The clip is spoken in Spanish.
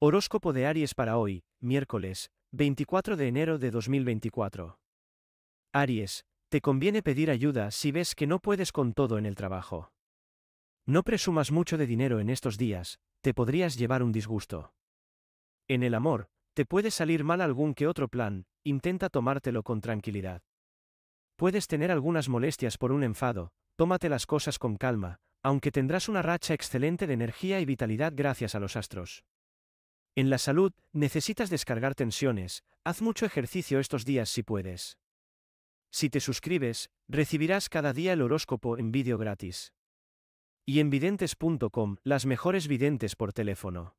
Horóscopo de Aries para hoy, miércoles, 24 de enero de 2024. Aries, te conviene pedir ayuda si ves que no puedes con todo en el trabajo. No presumas mucho de dinero en estos días, te podrías llevar un disgusto. En el amor, te puede salir mal algún que otro plan, intenta tomártelo con tranquilidad. Puedes tener algunas molestias por un enfado, tómate las cosas con calma, aunque tendrás una racha excelente de energía y vitalidad gracias a los astros. En la salud, necesitas descargar tensiones, haz mucho ejercicio estos días si puedes. Si te suscribes, recibirás cada día el horóscopo en vídeo gratis. Y en videntes.com, las mejores videntes por teléfono.